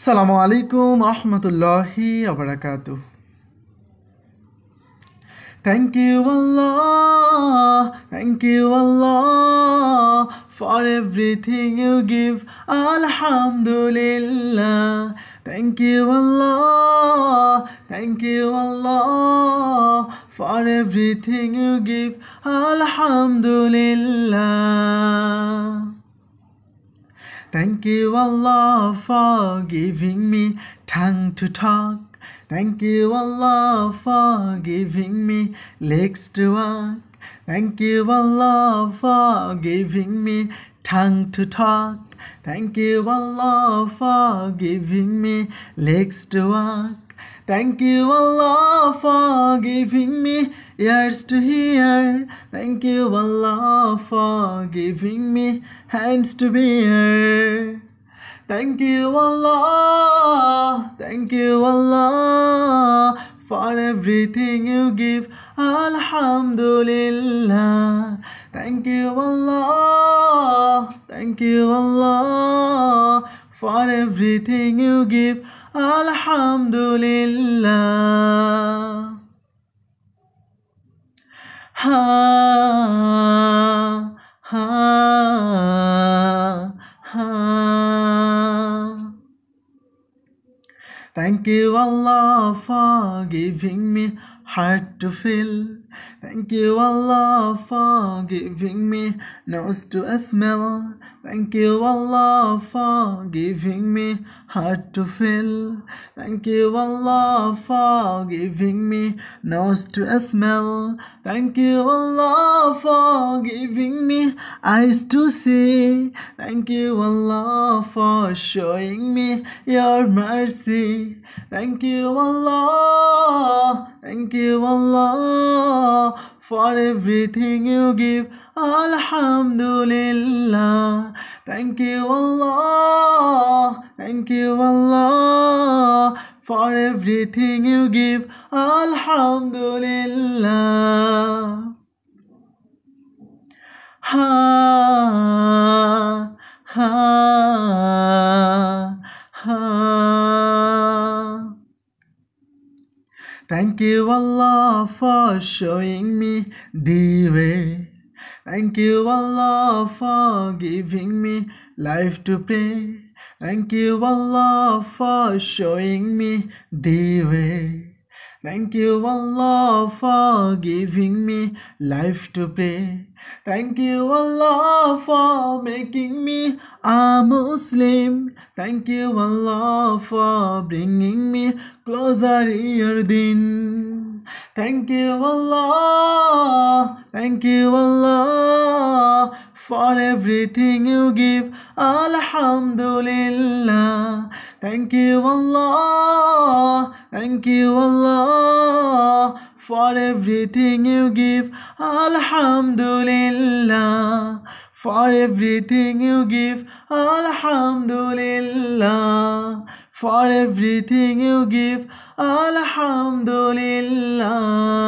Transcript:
Assalamu alaikum rahmatullahi wa barakatuh. Thank you Allah, thank you Allah for everything you give. Alhamdulillah. Thank you Allah, thank you Allah for everything you give. Alhamdulillah. Thank you, Allah, for giving me tongue to talk. Thank you, Allah, for giving me legs to walk. Thank you, Allah, for giving me tongue to talk. Thank you, Allah, for giving me legs to walk. Thank you, Allah, for giving me ears to hear. Thank you, Allah, for giving me hands to bear. Thank you, Allah. Thank you, Allah. For everything you give, Alhamdulillah. Thank you, Allah. Thank you, Allah. For everything you give, Alhamdulillah ha ha ha thank you allah for giving me Heart to fill. Thank you, Allah, for giving me nose to a smell. Thank you, Allah, for giving me heart to fill. Thank you, Allah, for giving me nose to a smell. Thank you, Allah, for giving me eyes to see. Thank you, Allah, for showing me your mercy. Thank you, Allah. Thank you you, Allah, for everything you give. Alhamdulillah. Thank you, Allah. Thank you, Allah, for everything you give. Alhamdulillah. Ha, ha. Thank you, Allah, for showing me the way. Thank you, Allah, for giving me life to pray. Thank you, Allah, for showing me the way. Thank you, Allah, for giving me life to pray. Thank you, Allah, for making me a Muslim. Thank you, Allah, for bringing me closer your din. Thank you, Allah. Thank you, Allah, for everything you give. Alhamdulillah. Thank you, Allah. Thank you, Allah, for everything you give. Alhamdulillah, for everything you give. Alhamdulillah, for everything you give. Alhamdulillah.